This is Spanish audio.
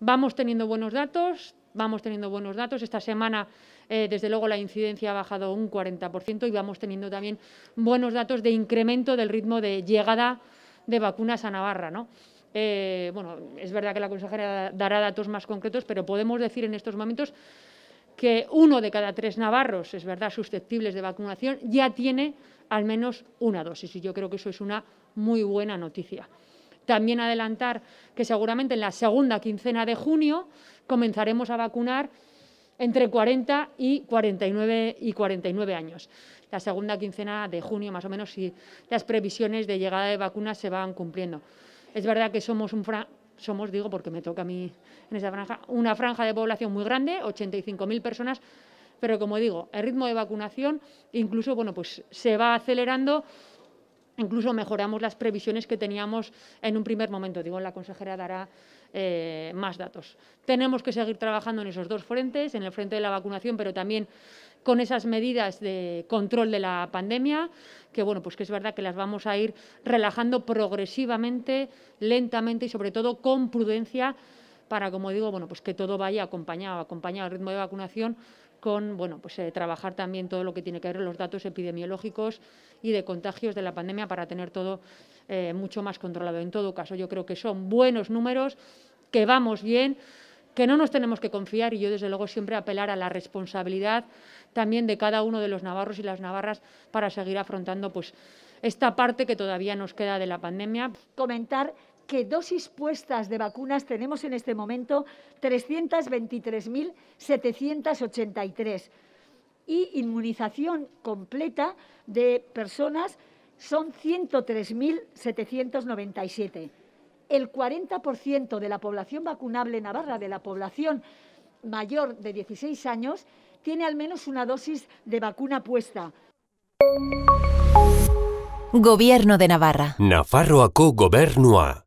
vamos teniendo buenos datos, vamos teniendo buenos datos. Esta semana, eh, desde luego, la incidencia ha bajado un 40% y vamos teniendo también buenos datos de incremento del ritmo de llegada de vacunas a Navarra, eh, bueno, es verdad que la consejera dará datos más concretos, pero podemos decir en estos momentos que uno de cada tres navarros, es verdad, susceptibles de vacunación, ya tiene al menos una dosis. Y yo creo que eso es una muy buena noticia. También adelantar que seguramente en la segunda quincena de junio comenzaremos a vacunar entre 40 y 49 y 49 años. La segunda quincena de junio, más o menos, si las previsiones de llegada de vacunas se van cumpliendo. Es verdad que somos un somos, digo, porque me toca a mí en esa franja, una franja de población muy grande, 85.000 personas, pero como digo, el ritmo de vacunación incluso, bueno, pues se va acelerando Incluso mejoramos las previsiones que teníamos en un primer momento. Digo, la consejera dará eh, más datos. Tenemos que seguir trabajando en esos dos frentes, en el frente de la vacunación, pero también con esas medidas de control de la pandemia, que bueno, pues que es verdad que las vamos a ir relajando progresivamente, lentamente y sobre todo con prudencia para, como digo, bueno, pues que todo vaya acompañado, acompañado al ritmo de vacunación con bueno, pues, eh, trabajar también todo lo que tiene que ver con los datos epidemiológicos y de contagios de la pandemia para tener todo eh, mucho más controlado. En todo caso, yo creo que son buenos números, que vamos bien, que no nos tenemos que confiar y yo desde luego siempre apelar a la responsabilidad también de cada uno de los navarros y las navarras para seguir afrontando pues esta parte que todavía nos queda de la pandemia. Comentar que dosis puestas de vacunas tenemos en este momento 323.783 y inmunización completa de personas son 103.797. El 40% de la población vacunable Navarra, de la población mayor de 16 años, tiene al menos una dosis de vacuna puesta. Gobierno de Navarra. gobernua.